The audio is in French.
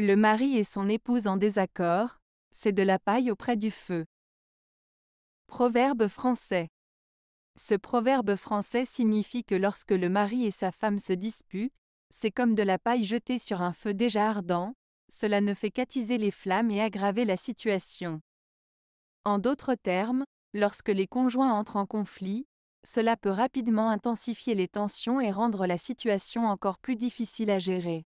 Le mari et son épouse en désaccord, c'est de la paille auprès du feu. Proverbe français. Ce proverbe français signifie que lorsque le mari et sa femme se disputent, c'est comme de la paille jetée sur un feu déjà ardent, cela ne fait qu'attiser les flammes et aggraver la situation. En d'autres termes, lorsque les conjoints entrent en conflit, cela peut rapidement intensifier les tensions et rendre la situation encore plus difficile à gérer.